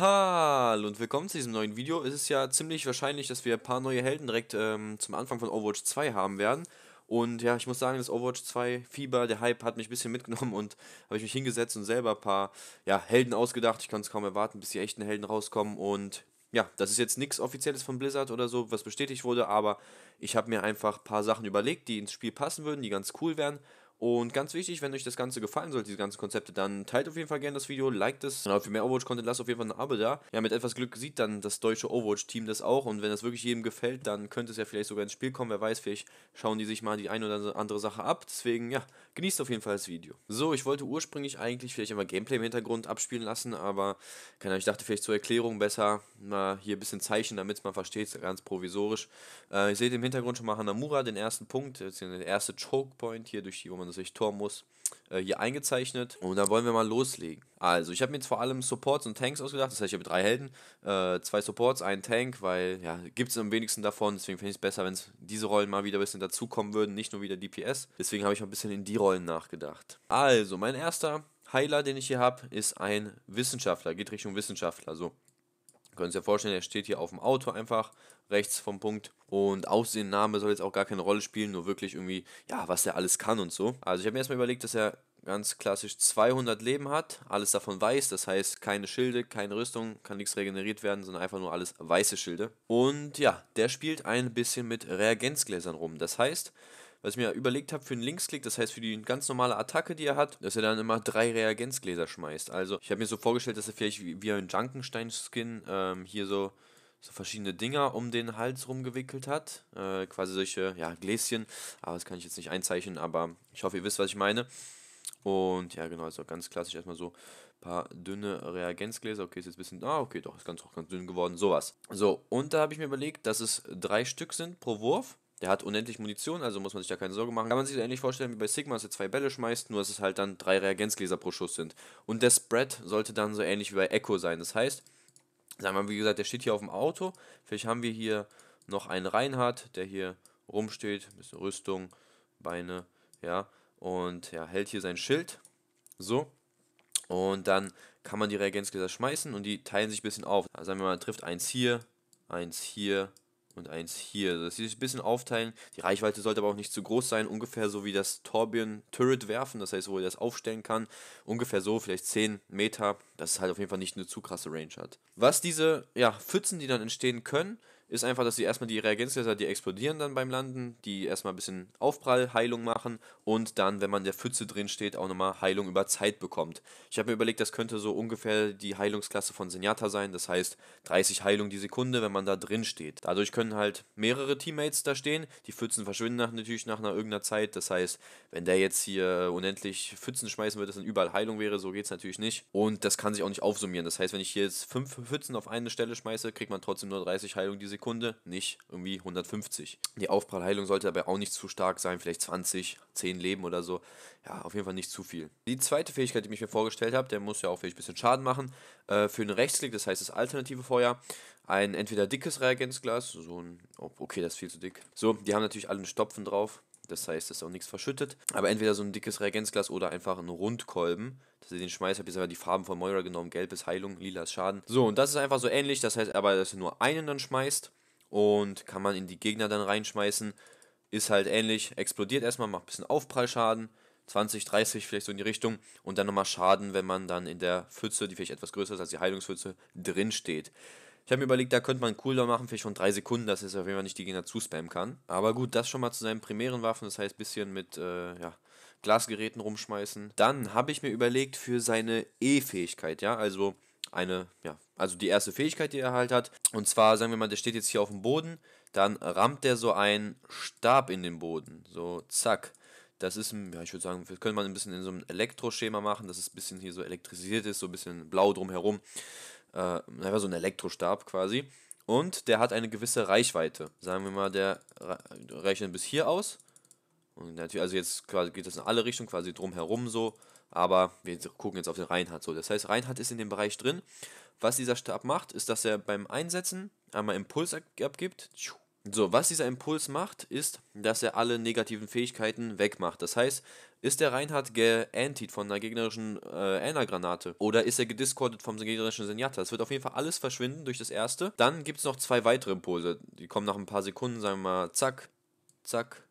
Hallo und willkommen zu diesem neuen Video. Es ist ja ziemlich wahrscheinlich, dass wir ein paar neue Helden direkt ähm, zum Anfang von Overwatch 2 haben werden. Und ja, ich muss sagen, das Overwatch 2 Fieber, der Hype hat mich ein bisschen mitgenommen und habe ich mich hingesetzt und selber ein paar ja, Helden ausgedacht. Ich kann es kaum erwarten, bis die echten Helden rauskommen. Und ja, das ist jetzt nichts Offizielles von Blizzard oder so, was bestätigt wurde, aber ich habe mir einfach ein paar Sachen überlegt, die ins Spiel passen würden, die ganz cool wären. Und ganz wichtig, wenn euch das Ganze gefallen sollte, diese ganzen Konzepte, dann teilt auf jeden Fall gerne das Video, liked es. Und genau, für mehr Overwatch-Content lasst auf jeden Fall ein Abo da. Ja, mit etwas Glück sieht dann das deutsche Overwatch-Team das auch. Und wenn das wirklich jedem gefällt, dann könnte es ja vielleicht sogar ins Spiel kommen. Wer weiß, vielleicht schauen die sich mal die eine oder andere Sache ab. Deswegen, ja, genießt auf jeden Fall das Video. So, ich wollte ursprünglich eigentlich vielleicht einmal Gameplay im Hintergrund abspielen lassen, aber keine Ahnung, ich dachte vielleicht zur Erklärung besser mal hier ein bisschen Zeichen, damit es mal versteht, ganz provisorisch. Äh, ihr seht im Hintergrund schon mal Hanamura, den ersten Punkt, den erste Choke-Point hier durch die Woman dass ich Tor muss, äh, hier eingezeichnet. Und dann wollen wir mal loslegen. Also, ich habe mir jetzt vor allem Supports und Tanks ausgedacht. Das heißt, ich habe drei Helden, äh, zwei Supports, einen Tank, weil, ja, gibt es am wenigsten davon. Deswegen finde ich es besser, wenn diese Rollen mal wieder ein bisschen dazukommen würden, nicht nur wieder DPS. Deswegen habe ich mal ein bisschen in die Rollen nachgedacht. Also, mein erster Heiler, den ich hier habe, ist ein Wissenschaftler. Geht Richtung Wissenschaftler. So, könnt ihr euch ja vorstellen, er steht hier auf dem Auto einfach rechts vom Punkt. Und Aussehen, Name soll jetzt auch gar keine Rolle spielen, nur wirklich irgendwie, ja, was er alles kann und so. Also ich habe mir erstmal überlegt, dass er ganz klassisch 200 Leben hat, alles davon weiß, das heißt keine Schilde, keine Rüstung, kann nichts regeneriert werden, sondern einfach nur alles weiße Schilde. Und ja, der spielt ein bisschen mit Reagenzgläsern rum. Das heißt, was ich mir überlegt habe für einen Linksklick, das heißt für die ganz normale Attacke, die er hat, dass er dann immer drei Reagenzgläser schmeißt. Also ich habe mir so vorgestellt, dass er vielleicht wie, wie ein Junkenstein-Skin ähm, hier so so verschiedene Dinger um den Hals rumgewickelt hat. Äh, quasi solche, ja, Gläschen. Aber das kann ich jetzt nicht einzeichnen, aber ich hoffe, ihr wisst, was ich meine. Und ja, genau, also ganz klassisch erstmal so ein paar dünne Reagenzgläser. Okay, ist jetzt ein bisschen, ah, okay, doch, ist ganz, auch ganz dünn geworden, sowas. So, und da habe ich mir überlegt, dass es drei Stück sind pro Wurf. Der hat unendlich Munition, also muss man sich da keine Sorge machen. Kann man sich das ähnlich vorstellen wie bei Sigma, dass er zwei Bälle schmeißt, nur dass es halt dann drei Reagenzgläser pro Schuss sind. Und der Spread sollte dann so ähnlich wie bei Echo sein. Das heißt, sagen wir mal, wie gesagt, der steht hier auf dem Auto. Vielleicht haben wir hier noch einen Reinhard, der hier rumsteht, ein bisschen Rüstung, Beine, ja, und ja, hält hier sein Schild. So. Und dann kann man die Reagenzgläser schmeißen und die teilen sich ein bisschen auf. Also sagen wir mal, trifft eins hier, eins hier, und eins hier. Also, das sie sich ein bisschen aufteilen. Die Reichweite sollte aber auch nicht zu groß sein. Ungefähr so wie das Torbjörn Turret werfen, das heißt, wo ihr das aufstellen kann. Ungefähr so, vielleicht 10 Meter, dass es halt auf jeden Fall nicht eine zu krasse Range hat. Was diese ja, Pfützen, die dann entstehen können, ist einfach, dass sie erstmal die Reagenzgläser, die explodieren dann beim Landen, die erstmal ein bisschen Aufprallheilung machen und dann, wenn man in der Pfütze drin steht, auch nochmal Heilung über Zeit bekommt. Ich habe mir überlegt, das könnte so ungefähr die Heilungsklasse von Senjata sein, das heißt 30 Heilung die Sekunde, wenn man da drin steht. Dadurch können halt mehrere Teammates da stehen, die Pfützen verschwinden natürlich nach einer irgendeiner Zeit, das heißt, wenn der jetzt hier unendlich Pfützen schmeißen würde, dass dann überall Heilung wäre, so geht es natürlich nicht und das kann sich auch nicht aufsummieren, das heißt, wenn ich hier jetzt fünf Pfützen auf eine Stelle schmeiße, kriegt man trotzdem nur 30 Heilung die Sekunde. Sekunde, nicht irgendwie 150. Die Aufprallheilung sollte dabei auch nicht zu stark sein, vielleicht 20, 10 Leben oder so. Ja, auf jeden Fall nicht zu viel. Die zweite Fähigkeit, die ich mir vorgestellt habe, der muss ja auch vielleicht ein bisschen Schaden machen. Äh, für einen Rechtsklick, das heißt das alternative Feuer, ein entweder dickes Reagenzglas, so ein, oh, okay, das ist viel zu dick. So, die haben natürlich alle einen Stopfen drauf. Das heißt, es ist auch nichts verschüttet. Aber entweder so ein dickes Reagenzglas oder einfach ein Rundkolben. Dass ich den schmeiße, habe ich jetzt aber die Farben von Moira genommen. Gelb ist Heilung, lila ist Schaden. So, und das ist einfach so ähnlich. Das heißt aber, dass ihr nur einen dann schmeißt und kann man in die Gegner dann reinschmeißen. Ist halt ähnlich. Explodiert erstmal, macht ein bisschen Aufprallschaden. 20, 30 vielleicht so in die Richtung und dann nochmal Schaden, wenn man dann in der Pfütze, die vielleicht etwas größer ist als die Heilungspfütze, drin steht. Ich habe mir überlegt, da könnte man einen Cooldown machen, vielleicht schon drei Sekunden, dass es auf jeden Fall nicht die Gegner zuspammen kann. Aber gut, das schon mal zu seinen primären Waffen, das heißt ein bisschen mit, äh, ja, Glasgeräten rumschmeißen. Dann habe ich mir überlegt für seine E-Fähigkeit, ja, also eine, ja, also die erste Fähigkeit, die er halt hat. Und zwar, sagen wir mal, der steht jetzt hier auf dem Boden, dann rammt er so einen Stab in den Boden. So, zack. Das ist, ein, ja, ich würde sagen, das könnte man ein bisschen in so einem Elektroschema machen, dass es ein bisschen hier so elektrisiert ist, so ein bisschen blau drumherum äh, so ein Elektrostab quasi. Und der hat eine gewisse Reichweite. Sagen wir mal, der rechnet bis hier aus. Und natürlich, also jetzt geht das in alle Richtungen, quasi drumherum so. Aber wir gucken jetzt auf den Reinhardt so. Das heißt, Reinhardt ist in dem Bereich drin. Was dieser Stab macht, ist, dass er beim Einsetzen einmal Impuls abgibt. So, was dieser Impuls macht, ist, dass er alle negativen Fähigkeiten wegmacht. Das heißt, ist der Reinhard geantied von einer gegnerischen äh, Einer-Granate oder ist er gediscordet vom gegnerischen Senjata? Es wird auf jeden Fall alles verschwinden durch das erste. Dann gibt es noch zwei weitere Impulse. Die kommen nach ein paar Sekunden, sagen wir mal, zack, zack,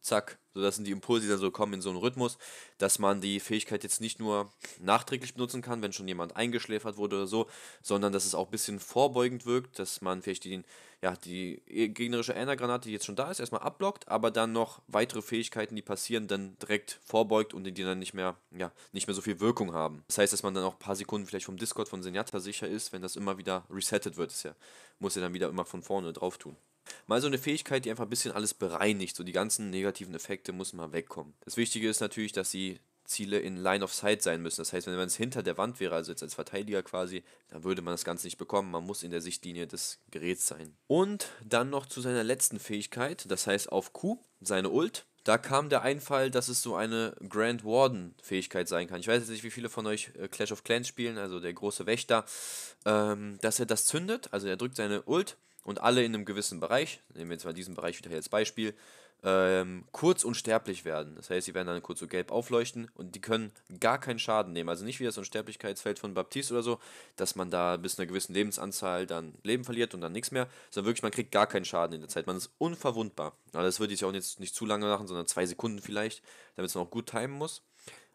zack. So, das sind die Impulse, die dann so kommen in so einen Rhythmus, dass man die Fähigkeit jetzt nicht nur nachträglich benutzen kann, wenn schon jemand eingeschläfert wurde oder so, sondern dass es auch ein bisschen vorbeugend wirkt, dass man vielleicht den ja, die gegnerische Äner-Granate, die jetzt schon da ist, erstmal abblockt, aber dann noch weitere Fähigkeiten, die passieren, dann direkt vorbeugt und die dann nicht mehr, ja, nicht mehr so viel Wirkung haben. Das heißt, dass man dann auch ein paar Sekunden vielleicht vom Discord von Senjata sicher ist, wenn das immer wieder resettet wird. Das ja, muss er dann wieder immer von vorne drauf tun. Mal so eine Fähigkeit, die einfach ein bisschen alles bereinigt. So die ganzen negativen Effekte muss mal wegkommen. Das Wichtige ist natürlich, dass sie Ziele in Line of Sight sein müssen. Das heißt, wenn man es hinter der Wand wäre, also jetzt als Verteidiger quasi, dann würde man das Ganze nicht bekommen. Man muss in der Sichtlinie des Geräts sein. Und dann noch zu seiner letzten Fähigkeit, das heißt auf Q, seine Ult. Da kam der Einfall, dass es so eine Grand Warden-Fähigkeit sein kann. Ich weiß jetzt nicht, wie viele von euch äh, Clash of Clans spielen, also der große Wächter, ähm, dass er das zündet. Also er drückt seine Ult und alle in einem gewissen Bereich, nehmen wir jetzt mal diesen Bereich wieder als Beispiel, ähm, kurz unsterblich werden. Das heißt, sie werden dann kurz so gelb aufleuchten und die können gar keinen Schaden nehmen. Also nicht wie das Unsterblichkeitsfeld von Baptiste oder so, dass man da bis einer gewissen Lebensanzahl dann Leben verliert und dann nichts mehr, sondern wirklich, man kriegt gar keinen Schaden in der Zeit. Man ist unverwundbar. Also das würde ich auch jetzt nicht zu lange machen, sondern zwei Sekunden vielleicht, damit es noch gut timen muss.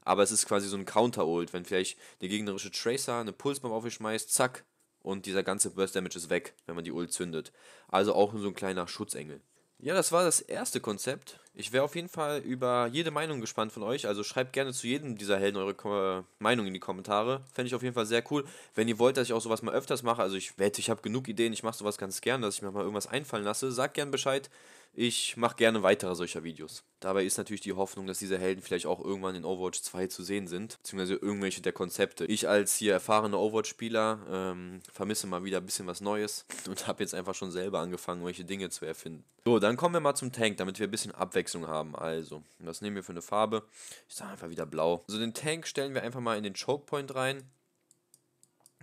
Aber es ist quasi so ein Counter-Old, wenn vielleicht der gegnerische Tracer eine Pulsbomb auf mich schmeißt, zack, und dieser ganze Burst Damage ist weg, wenn man die Ult zündet. Also auch nur so ein kleiner Schutzengel. Ja, das war das erste Konzept. Ich wäre auf jeden Fall über jede Meinung gespannt von euch. Also schreibt gerne zu jedem dieser Helden eure Ko Meinung in die Kommentare. Fände ich auf jeden Fall sehr cool. Wenn ihr wollt, dass ich auch sowas mal öfters mache, also ich wette, ich habe genug Ideen, ich mache sowas ganz gern, dass ich mir mal irgendwas einfallen lasse, sagt gerne Bescheid. Ich mache gerne weitere solcher Videos. Dabei ist natürlich die Hoffnung, dass diese Helden vielleicht auch irgendwann in Overwatch 2 zu sehen sind, beziehungsweise irgendwelche der Konzepte. Ich als hier erfahrener Overwatch-Spieler ähm, vermisse mal wieder ein bisschen was Neues und habe jetzt einfach schon selber angefangen, welche Dinge zu erfinden. So, dann kommen wir mal zum Tank, damit wir ein bisschen Abwechslung haben. Also, was nehmen wir für eine Farbe? Ich sage einfach wieder blau. So, also den Tank stellen wir einfach mal in den Chokepoint rein.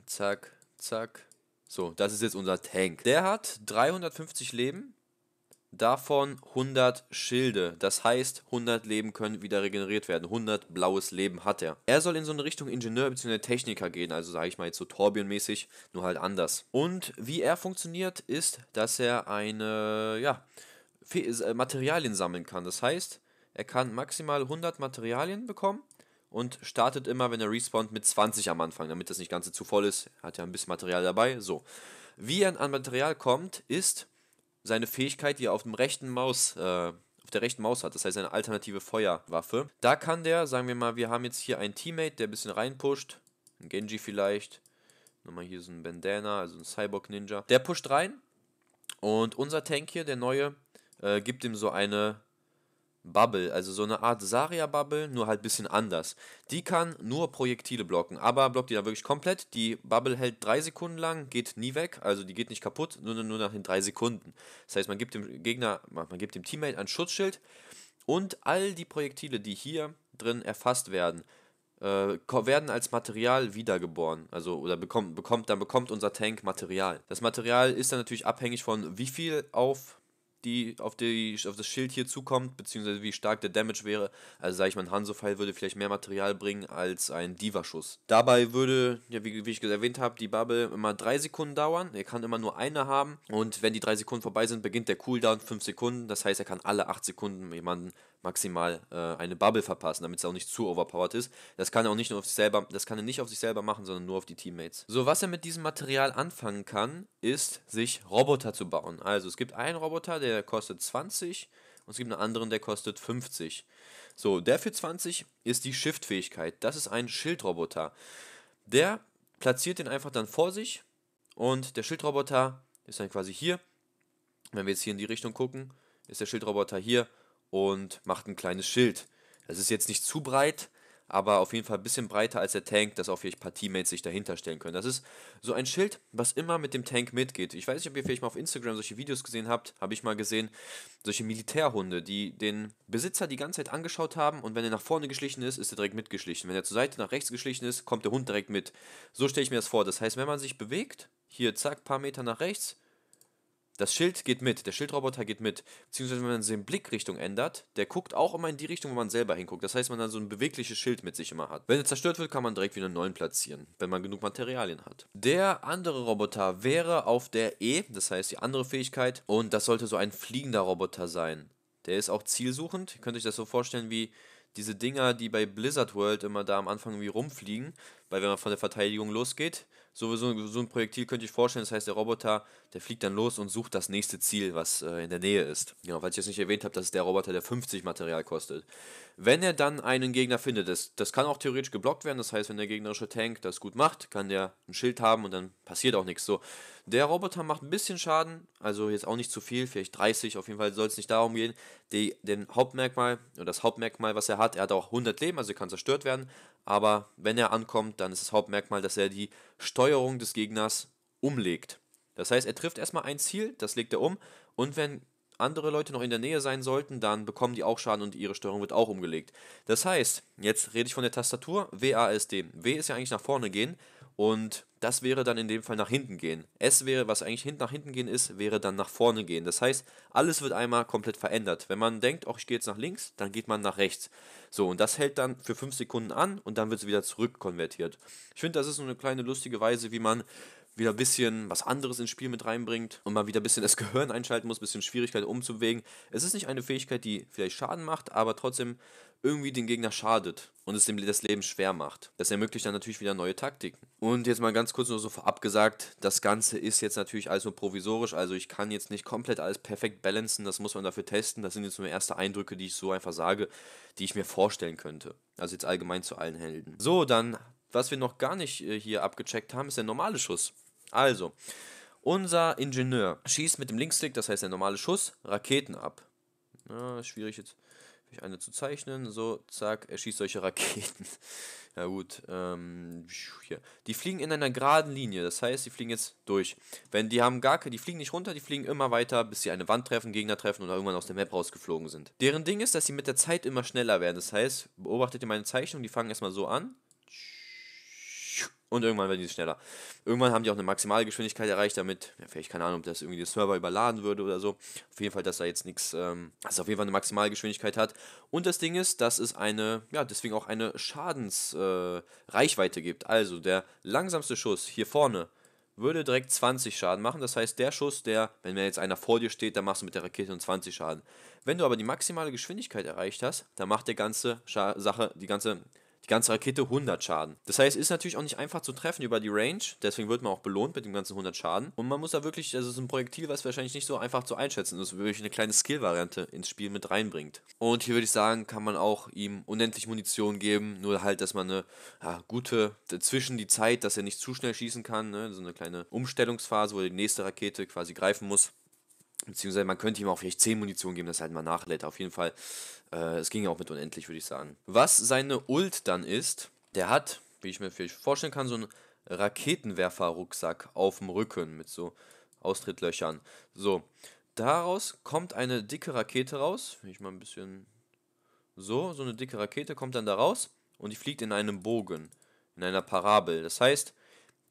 Zack, zack. So, das ist jetzt unser Tank. Der hat 350 Leben, davon 100 Schilde. Das heißt, 100 Leben können wieder regeneriert werden. 100 blaues Leben hat er. Er soll in so eine Richtung Ingenieur bzw. Techniker gehen, also sage ich mal jetzt so Torbjörn-mäßig, nur halt anders. Und wie er funktioniert, ist, dass er eine, ja, äh, Materialien sammeln kann. Das heißt, er kann maximal 100 Materialien bekommen und startet immer, wenn er respawnt, mit 20 am Anfang, damit das nicht ganz zu voll ist. Er Hat ja ein bisschen Material dabei. So. Wie er an Material kommt, ist, seine Fähigkeit, die er auf dem rechten Maus, äh, auf der rechten Maus hat, das heißt seine alternative Feuerwaffe. Da kann der, sagen wir mal, wir haben jetzt hier einen Teammate, der ein bisschen reinpusht, ein Genji vielleicht, nochmal hier so ein Bandana, also ein Cyborg Ninja. Der pusht rein und unser Tank hier, der neue, äh, gibt ihm so eine Bubble, also so eine Art Saria-Bubble, nur halt ein bisschen anders. Die kann nur Projektile blocken, aber blockt die dann wirklich komplett. Die Bubble hält drei Sekunden lang, geht nie weg, also die geht nicht kaputt, nur, nur nach den drei Sekunden. Das heißt, man gibt dem Gegner, man gibt dem Teammate ein Schutzschild und all die Projektile, die hier drin erfasst werden, äh, werden als Material wiedergeboren. Also, oder bekommt, bekommt, dann bekommt unser Tank Material. Das Material ist dann natürlich abhängig von wie viel auf die auf, die auf das Schild hier zukommt, beziehungsweise wie stark der Damage wäre. Also sage ich mal, ein Hanzo-Pfeil würde vielleicht mehr Material bringen als ein Diva-Schuss. Dabei würde, ja, wie, wie ich erwähnt habe, die Bubble immer 3 Sekunden dauern. Er kann immer nur eine haben und wenn die 3 Sekunden vorbei sind, beginnt der Cooldown 5 Sekunden. Das heißt, er kann alle 8 Sekunden jemanden maximal äh, eine Bubble verpassen, damit es auch nicht zu overpowered ist. Das kann er auch nicht nur auf sich selber, das kann er nicht auf sich selber machen, sondern nur auf die Teammates. So, was er mit diesem Material anfangen kann, ist, sich Roboter zu bauen. Also es gibt einen Roboter, der kostet 20 und es gibt einen anderen, der kostet 50. So, der für 20 ist die Shift-Fähigkeit. Das ist ein Schildroboter. Der platziert den einfach dann vor sich und der Schildroboter ist dann quasi hier. Wenn wir jetzt hier in die Richtung gucken, ist der Schildroboter hier und macht ein kleines Schild. Das ist jetzt nicht zu breit, aber auf jeden Fall ein bisschen breiter als der Tank, dass auch vielleicht ein paar Teammates sich dahinter stellen können. Das ist so ein Schild, was immer mit dem Tank mitgeht. Ich weiß nicht, ob ihr vielleicht mal auf Instagram solche Videos gesehen habt, habe ich mal gesehen, solche Militärhunde, die den Besitzer die ganze Zeit angeschaut haben und wenn er nach vorne geschlichen ist, ist er direkt mitgeschlichen. Wenn er zur Seite nach rechts geschlichen ist, kommt der Hund direkt mit. So stelle ich mir das vor. Das heißt, wenn man sich bewegt, hier zack, paar Meter nach rechts, das Schild geht mit, der Schildroboter geht mit. Beziehungsweise wenn man seine Blickrichtung ändert, der guckt auch immer in die Richtung, wo man selber hinguckt. Das heißt, man dann so ein bewegliches Schild mit sich immer hat. Wenn er zerstört wird, kann man direkt wieder einen neuen platzieren, wenn man genug Materialien hat. Der andere Roboter wäre auf der E, das heißt die andere Fähigkeit. Und das sollte so ein fliegender Roboter sein. Der ist auch zielsuchend. Ihr könnt euch das so vorstellen wie diese Dinger, die bei Blizzard World immer da am Anfang irgendwie rumfliegen, weil wenn man von der Verteidigung losgeht, sowieso so, ein Projektil könnte ich vorstellen. Das heißt, der Roboter, der fliegt dann los und sucht das nächste Ziel, was äh, in der Nähe ist. Genau, weil ich jetzt nicht erwähnt habe, das ist der Roboter, der 50 Material kostet. Wenn er dann einen Gegner findet, das, das kann auch theoretisch geblockt werden. Das heißt, wenn der gegnerische Tank das gut macht, kann der ein Schild haben und dann passiert auch nichts. So, der Roboter macht ein bisschen Schaden, also jetzt auch nicht zu viel, vielleicht 30. Auf jeden Fall soll es nicht darum gehen. Die, den Hauptmerkmal, oder das Hauptmerkmal, was er hat, er hat auch 100 Leben, also kann zerstört werden aber wenn er ankommt, dann ist das Hauptmerkmal, dass er die Steuerung des Gegners umlegt. Das heißt, er trifft erstmal ein Ziel, das legt er um und wenn andere Leute noch in der Nähe sein sollten, dann bekommen die auch Schaden und ihre Steuerung wird auch umgelegt. Das heißt, jetzt rede ich von der Tastatur WASD. W ist ja eigentlich nach vorne gehen, und das wäre dann in dem Fall nach hinten gehen. S wäre, was eigentlich hinten nach hinten gehen ist, wäre dann nach vorne gehen. Das heißt, alles wird einmal komplett verändert. Wenn man denkt, oh, ich gehe jetzt nach links, dann geht man nach rechts. So, und das hält dann für 5 Sekunden an und dann wird es wieder zurück konvertiert. Ich finde, das ist so eine kleine lustige Weise, wie man wieder ein bisschen was anderes ins Spiel mit reinbringt und mal wieder ein bisschen das Gehirn einschalten muss, ein bisschen Schwierigkeit umzuwägen. Es ist nicht eine Fähigkeit, die vielleicht Schaden macht, aber trotzdem irgendwie den Gegner schadet und es dem das Leben schwer macht. Das ermöglicht dann natürlich wieder neue Taktiken. Und jetzt mal ganz kurz nur so vorab gesagt, das Ganze ist jetzt natürlich alles nur provisorisch, also ich kann jetzt nicht komplett alles perfekt balancen, das muss man dafür testen. Das sind jetzt nur erste Eindrücke, die ich so einfach sage, die ich mir vorstellen könnte. Also jetzt allgemein zu allen Helden. So, dann, was wir noch gar nicht äh, hier abgecheckt haben, ist der normale Schuss. Also, unser Ingenieur schießt mit dem Linkstick, das heißt der normale Schuss, Raketen ab. Ja, schwierig jetzt eine zu zeichnen. So, zack, er schießt solche Raketen. ja gut, ähm, hier. Die fliegen in einer geraden Linie, das heißt, die fliegen jetzt durch. Wenn die haben gar keine, die fliegen nicht runter, die fliegen immer weiter, bis sie eine Wand treffen, Gegner treffen oder irgendwann aus der Map rausgeflogen sind. Deren Ding ist, dass sie mit der Zeit immer schneller werden. Das heißt, beobachtet ihr meine Zeichnung, die fangen erstmal so an, und irgendwann werden die schneller. Irgendwann haben die auch eine maximale Geschwindigkeit erreicht, damit, ja, vielleicht keine Ahnung, ob das irgendwie den Server überladen würde oder so. Auf jeden Fall, dass da jetzt nichts, ähm, also auf jeden Fall eine maximale Geschwindigkeit hat. Und das Ding ist, dass es eine, ja, deswegen auch eine Schadensreichweite äh, gibt. Also der langsamste Schuss hier vorne würde direkt 20 Schaden machen. Das heißt, der Schuss, der, wenn jetzt einer vor dir steht, dann machst du mit der Rakete und 20 Schaden. Wenn du aber die maximale Geschwindigkeit erreicht hast, dann macht der ganze Scha Sache, die ganze die ganze Rakete 100 Schaden. Das heißt, ist natürlich auch nicht einfach zu treffen über die Range, deswegen wird man auch belohnt mit dem ganzen 100 Schaden. Und man muss da wirklich, also es ist ein Projektil, was wahrscheinlich nicht so einfach zu einschätzen ist, wirklich eine kleine Skill-Variante ins Spiel mit reinbringt. Und hier würde ich sagen, kann man auch ihm unendlich Munition geben, nur halt, dass man eine ja, gute, zwischen die Zeit, dass er nicht zu schnell schießen kann, ne? so eine kleine Umstellungsphase, wo er die nächste Rakete quasi greifen muss. Beziehungsweise man könnte ihm auch vielleicht 10 Munition geben, dass er halt mal nachlädt. Auf jeden Fall äh, es ging ja auch mit unendlich, würde ich sagen. Was seine Ult dann ist, der hat, wie ich mir vielleicht vorstellen kann, so einen Raketenwerfer-Rucksack auf dem Rücken mit so Austrittlöchern. So, daraus kommt eine dicke Rakete raus. Ich mal ein bisschen so, so eine dicke Rakete kommt dann da raus und die fliegt in einem Bogen, in einer Parabel. Das heißt,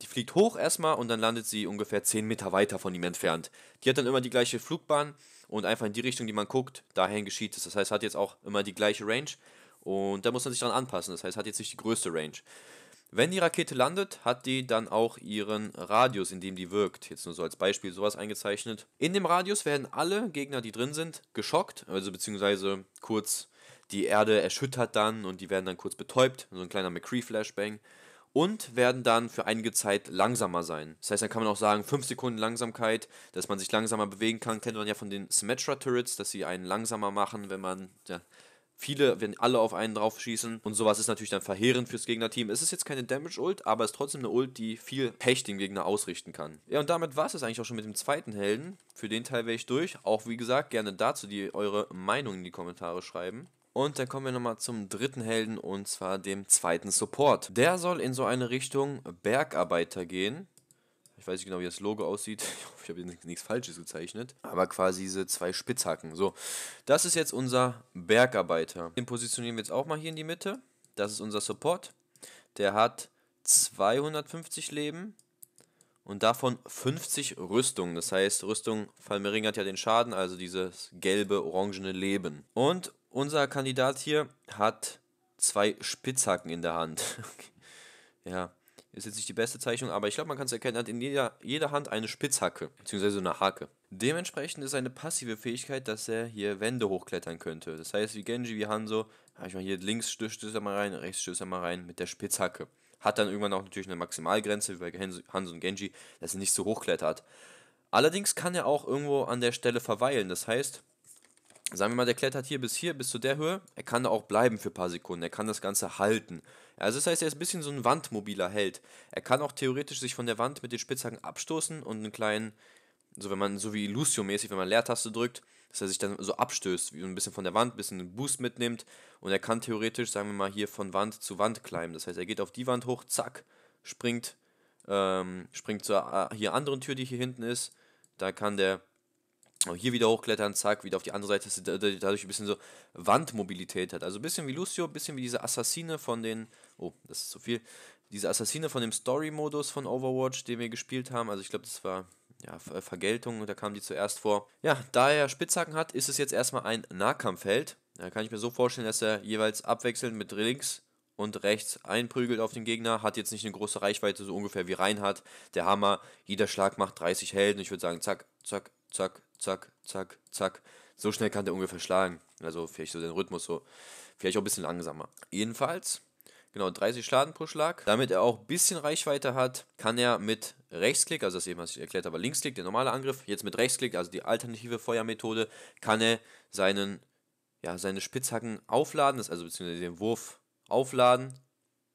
die fliegt hoch erstmal und dann landet sie ungefähr 10 Meter weiter von ihm entfernt. Die hat dann immer die gleiche Flugbahn und einfach in die Richtung, die man guckt, dahin geschieht es. Das heißt, hat jetzt auch immer die gleiche Range und da muss man sich dran anpassen. Das heißt, hat jetzt nicht die größte Range. Wenn die Rakete landet, hat die dann auch ihren Radius, in dem die wirkt. Jetzt nur so als Beispiel sowas eingezeichnet. In dem Radius werden alle Gegner, die drin sind, geschockt, also beziehungsweise kurz die Erde erschüttert dann und die werden dann kurz betäubt. So ein kleiner McCree-Flashbang und werden dann für einige Zeit langsamer sein. Das heißt, dann kann man auch sagen, 5 Sekunden Langsamkeit, dass man sich langsamer bewegen kann, kennt man ja von den Symmetra-Turrets, dass sie einen langsamer machen, wenn man ja, viele, wenn alle auf einen drauf schießen. Und sowas ist natürlich dann verheerend fürs Gegnerteam. Es ist jetzt keine Damage-Ult, aber es ist trotzdem eine Ult, die viel Pech dem Gegner ausrichten kann. Ja, und damit war es eigentlich auch schon mit dem zweiten Helden. Für den Teil wäre ich durch. Auch wie gesagt, gerne dazu die eure Meinung in die Kommentare schreiben. Und dann kommen wir nochmal zum dritten Helden und zwar dem zweiten Support. Der soll in so eine Richtung Bergarbeiter gehen. Ich weiß nicht genau, wie das Logo aussieht. Ich hoffe, ich habe jetzt nichts Falsches gezeichnet. Aber quasi diese zwei Spitzhacken. So, das ist jetzt unser Bergarbeiter. Den positionieren wir jetzt auch mal hier in die Mitte. Das ist unser Support. Der hat 250 Leben und davon 50 Rüstung. Das heißt, Rüstung verringert ja den Schaden, also dieses gelbe, orangene Leben. Und unser Kandidat hier hat zwei Spitzhacken in der Hand. ja, ist jetzt nicht die beste Zeichnung, aber ich glaube, man kann es erkennen, er hat in jeder, jeder Hand eine Spitzhacke, beziehungsweise eine Hake. Dementsprechend ist eine passive Fähigkeit, dass er hier Wände hochklettern könnte. Das heißt, wie Genji, wie Hanzo, ich mal hier links stößt er mal rein, rechts stößt er mal rein mit der Spitzhacke. Hat dann irgendwann auch natürlich eine Maximalgrenze, wie bei Hanzo und Genji, dass er nicht so hochklettert. Allerdings kann er auch irgendwo an der Stelle verweilen. Das heißt, sagen wir mal, der klettert hier bis hier, bis zu der Höhe, er kann da auch bleiben für ein paar Sekunden, er kann das Ganze halten. Also das heißt, er ist ein bisschen so ein wandmobiler Held. Er kann auch theoretisch sich von der Wand mit den Spitzhacken abstoßen und einen kleinen, so wenn man, so wie Lucio-mäßig, wenn man Leertaste drückt, dass er sich dann so abstößt, wie ein bisschen von der Wand, ein bisschen einen Boost mitnimmt und er kann theoretisch, sagen wir mal, hier von Wand zu Wand climben. Das heißt, er geht auf die Wand hoch, zack, springt, ähm, springt zur äh, hier anderen Tür, die hier hinten ist. Da kann der hier wieder hochklettern, zack, wieder auf die andere Seite, dass sie dadurch ein bisschen so Wandmobilität hat. Also ein bisschen wie Lucio, ein bisschen wie diese Assassine von den, oh, das ist zu viel, diese Assassine von dem Story-Modus von Overwatch, den wir gespielt haben. Also ich glaube, das war ja, äh, Vergeltung, da kam die zuerst vor. Ja, da er Spitzhacken hat, ist es jetzt erstmal ein Nahkampfheld. Da kann ich mir so vorstellen, dass er jeweils abwechselnd mit links und rechts einprügelt auf den Gegner, hat jetzt nicht eine große Reichweite, so ungefähr wie Reinhardt. Der Hammer, jeder Schlag macht 30 Helden. Ich würde sagen, zack, zack, zack, zack, zack, zack. So schnell kann der ungefähr schlagen. Also vielleicht so den Rhythmus so. Vielleicht auch ein bisschen langsamer. Jedenfalls, genau, 30 Schaden pro Schlag. Damit er auch ein bisschen Reichweite hat, kann er mit Rechtsklick, also das eben, was ich erklärt habe, Linksklick, der normale Angriff, jetzt mit Rechtsklick, also die alternative Feuermethode, kann er seinen, ja, seine Spitzhacken aufladen, also beziehungsweise den Wurf aufladen.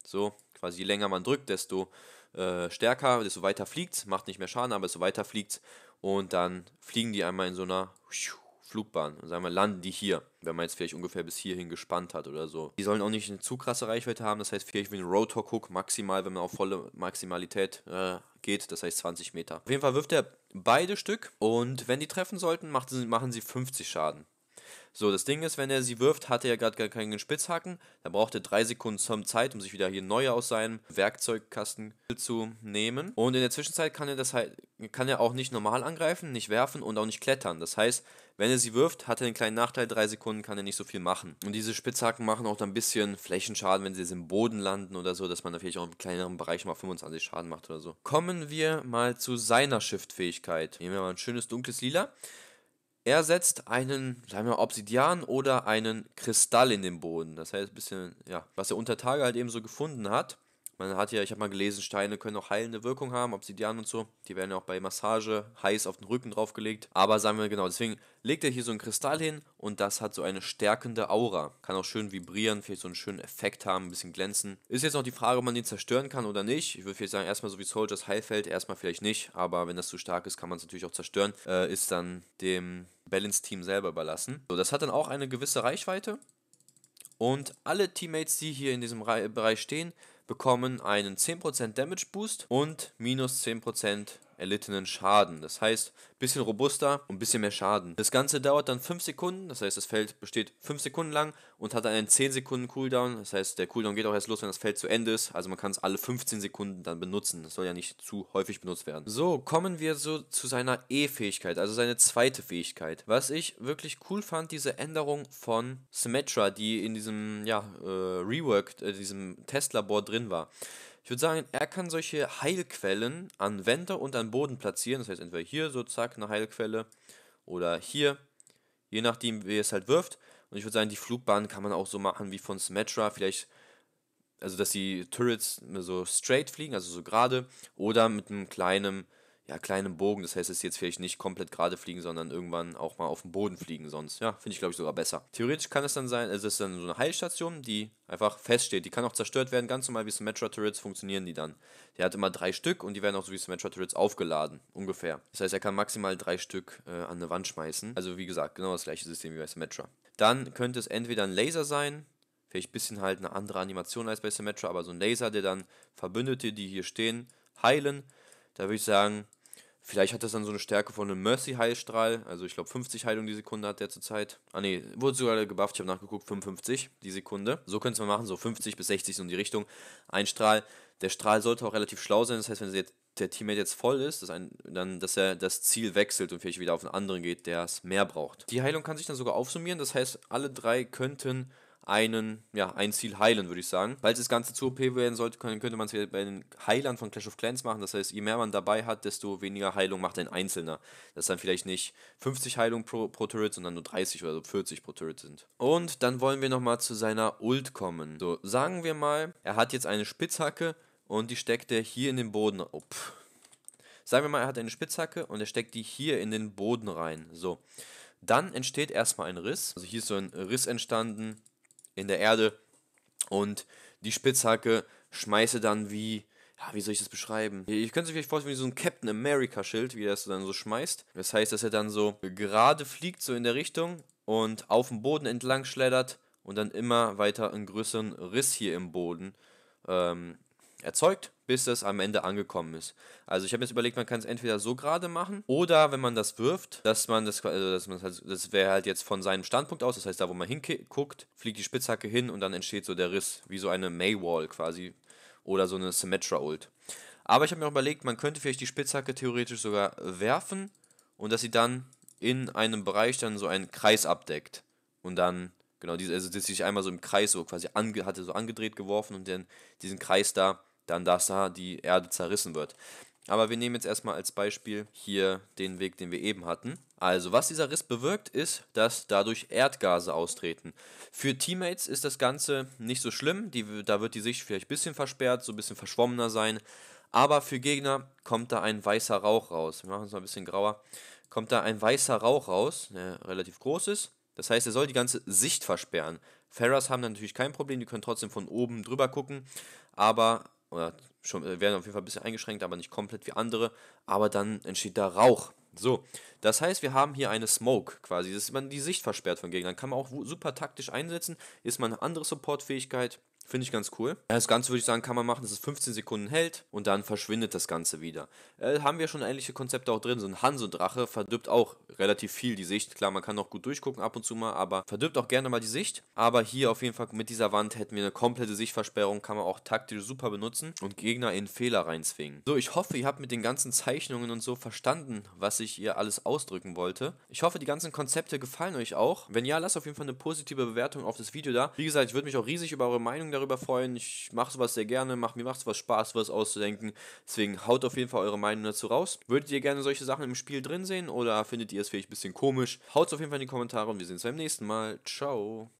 So, quasi je länger man drückt, desto äh, stärker, desto weiter fliegt, macht nicht mehr Schaden, aber desto weiter fliegt und dann fliegen die einmal in so einer Flugbahn und sagen wir, landen die hier, wenn man jetzt vielleicht ungefähr bis hierhin gespannt hat oder so. Die sollen auch nicht eine zu krasse Reichweite haben, das heißt vielleicht wie ein Rotor Hook maximal, wenn man auf volle Maximalität äh, geht, das heißt 20 Meter. Auf jeden Fall wirft er beide Stück und wenn die treffen sollten, machen sie 50 Schaden. So, das Ding ist, wenn er sie wirft, hat er ja gerade gar keinen Spitzhacken. Da braucht er drei Sekunden zum Zeit, um sich wieder hier neu aus seinem Werkzeugkasten zu nehmen. Und in der Zwischenzeit kann er das halt, kann er auch nicht normal angreifen, nicht werfen und auch nicht klettern. Das heißt, wenn er sie wirft, hat er einen kleinen Nachteil, drei Sekunden kann er nicht so viel machen. Und diese Spitzhacken machen auch dann ein bisschen Flächenschaden, wenn sie jetzt im Boden landen oder so, dass man natürlich auch im kleineren Bereich mal 25 Schaden macht oder so. Kommen wir mal zu seiner Shift-Fähigkeit. Nehmen wir mal ein schönes dunkles Lila. Er setzt einen, sagen wir, mal, Obsidian oder einen Kristall in den Boden. Das heißt, ein bisschen, ja, was er unter Tage halt eben so gefunden hat. Man hat ja, ich habe mal gelesen, Steine können auch heilende Wirkung haben, Obsidian und so. Die werden ja auch bei Massage heiß auf den Rücken draufgelegt. Aber sagen wir genau, deswegen legt er hier so einen Kristall hin und das hat so eine stärkende Aura. Kann auch schön vibrieren, vielleicht so einen schönen Effekt haben, ein bisschen glänzen. Ist jetzt noch die Frage, ob man den zerstören kann oder nicht. Ich würde vielleicht sagen, erstmal so wie Soldiers Heilfeld, erstmal vielleicht nicht. Aber wenn das zu stark ist, kann man es natürlich auch zerstören. Äh, ist dann dem Balance-Team selber überlassen. So, das hat dann auch eine gewisse Reichweite. Und alle Teammates, die hier in diesem Bereich stehen, bekommen einen 10% Damage Boost und minus 10% erlittenen Schaden. Das heißt, ein bisschen robuster und ein bisschen mehr Schaden. Das Ganze dauert dann 5 Sekunden, das heißt, das Feld besteht 5 Sekunden lang und hat einen 10 Sekunden Cooldown. Das heißt, der Cooldown geht auch erst los, wenn das Feld zu Ende ist. Also man kann es alle 15 Sekunden dann benutzen. Das soll ja nicht zu häufig benutzt werden. So, kommen wir so zu seiner E-Fähigkeit, also seine zweite Fähigkeit. Was ich wirklich cool fand, diese Änderung von Symmetra, die in diesem ja, äh, Rework, äh, diesem Testlabor drin war. Ich würde sagen, er kann solche Heilquellen an Wände und an Boden platzieren. Das heißt, entweder hier so zack eine Heilquelle oder hier, je nachdem, wie es halt wirft. Und ich würde sagen, die Flugbahn kann man auch so machen wie von Smetra. Vielleicht, also dass die Turrets so straight fliegen, also so gerade, oder mit einem kleinen, ja, kleinen Bogen. Das heißt, es sie jetzt vielleicht nicht komplett gerade fliegen, sondern irgendwann auch mal auf den Boden fliegen sonst. Ja, finde ich, glaube ich, sogar besser. Theoretisch kann es dann sein, es ist dann so eine Heilstation, die einfach feststeht. Die kann auch zerstört werden, ganz normal wie Symmetra Turrets funktionieren die dann. Der hat immer drei Stück und die werden auch so wie Symmetra Turrets aufgeladen, ungefähr. Das heißt, er kann maximal drei Stück äh, an eine Wand schmeißen. Also wie gesagt, genau das gleiche System wie bei Symmetra. Dann könnte es entweder ein Laser sein, vielleicht ein bisschen halt eine andere Animation als bei Symmetra, aber so ein Laser, der dann Verbündete, die hier stehen, heilen. Da würde ich sagen, Vielleicht hat das dann so eine Stärke von einem Mercy-Heilstrahl. Also ich glaube 50 Heilung die Sekunde hat der zurzeit. Ah ne, wurde sogar gebufft, ich habe nachgeguckt, 55 die Sekunde. So könnte man machen, so 50 bis 60 so in die Richtung. Ein Strahl. Der Strahl sollte auch relativ schlau sein. Das heißt, wenn der Teammate jetzt voll ist, dass ein, dann, dass er das Ziel wechselt und vielleicht wieder auf einen anderen geht, der es mehr braucht. Die Heilung kann sich dann sogar aufsummieren. Das heißt, alle drei könnten einen, ja, ein Ziel heilen, würde ich sagen. Falls das Ganze zu OP werden sollte, könnte man es bei den Heilern von Clash of Clans machen. Das heißt, je mehr man dabei hat, desto weniger Heilung macht ein Einzelner. Das dann vielleicht nicht 50 Heilung pro, pro Turret, sondern nur 30 oder so 40 pro Turret sind. Und dann wollen wir nochmal zu seiner Ult kommen. So, sagen wir mal, er hat jetzt eine Spitzhacke und die steckt er hier in den Boden. Oh, sagen wir mal, er hat eine Spitzhacke und er steckt die hier in den Boden rein. So. Dann entsteht erstmal ein Riss. Also hier ist so ein Riss entstanden in der Erde und die Spitzhacke schmeiße dann wie, ja, wie soll ich das beschreiben? ihr könnt euch vielleicht vorstellen wie so ein Captain America Schild, wie er es dann so schmeißt. Das heißt, dass er dann so gerade fliegt, so in der Richtung und auf dem Boden entlang schleddert und dann immer weiter einen größeren Riss hier im Boden ähm, erzeugt bis das am Ende angekommen ist. Also ich habe jetzt überlegt, man kann es entweder so gerade machen oder wenn man das wirft, dass man das, also dass man halt, das wäre halt jetzt von seinem Standpunkt aus, das heißt da, wo man hinguckt, fliegt die Spitzhacke hin und dann entsteht so der Riss, wie so eine Maywall quasi oder so eine Symmetra Ult. Aber ich habe mir auch überlegt, man könnte vielleicht die Spitzhacke theoretisch sogar werfen und dass sie dann in einem Bereich dann so einen Kreis abdeckt und dann genau, diese, also dass sie sich einmal so im Kreis so quasi ange, hatte so angedreht geworfen und dann diesen Kreis da dann dass da die Erde zerrissen wird. Aber wir nehmen jetzt erstmal als Beispiel hier den Weg, den wir eben hatten. Also, was dieser Riss bewirkt, ist, dass dadurch Erdgase austreten. Für Teammates ist das Ganze nicht so schlimm, die, da wird die Sicht vielleicht ein bisschen versperrt, so ein bisschen verschwommener sein. Aber für Gegner kommt da ein weißer Rauch raus. Wir machen es mal ein bisschen grauer. Kommt da ein weißer Rauch raus, der relativ groß ist. Das heißt, er soll die ganze Sicht versperren. Ferras haben natürlich kein Problem, die können trotzdem von oben drüber gucken, aber oder schon, äh, werden auf jeden Fall ein bisschen eingeschränkt, aber nicht komplett wie andere, aber dann entsteht da Rauch. So, das heißt, wir haben hier eine Smoke quasi, Das ist man die Sicht versperrt von Gegnern. Kann man auch super taktisch einsetzen, ist man eine andere Supportfähigkeit Finde ich ganz cool. Das Ganze würde ich sagen, kann man machen, dass es 15 Sekunden hält und dann verschwindet das Ganze wieder. Äh, haben wir schon ähnliche Konzepte auch drin. So ein Hanso-Drache verdirbt auch relativ viel die Sicht. Klar, man kann auch gut durchgucken ab und zu mal, aber verdirbt auch gerne mal die Sicht. Aber hier auf jeden Fall mit dieser Wand hätten wir eine komplette Sichtversperrung, kann man auch taktisch super benutzen und Gegner in Fehler reinzwingen. So, ich hoffe, ihr habt mit den ganzen Zeichnungen und so verstanden, was ich ihr alles ausdrücken wollte. Ich hoffe, die ganzen Konzepte gefallen euch auch. Wenn ja, lasst auf jeden Fall eine positive Bewertung auf das Video da. Wie gesagt, ich würde mich auch riesig über eure Meinung Gedanken darüber freuen. Ich mache sowas sehr gerne, mach, mir macht sowas Spaß, sowas auszudenken. Deswegen haut auf jeden Fall eure Meinung dazu raus. Würdet ihr gerne solche Sachen im Spiel drin sehen oder findet ihr es vielleicht ein bisschen komisch? Haut auf jeden Fall in die Kommentare und wir sehen uns beim nächsten Mal. Ciao.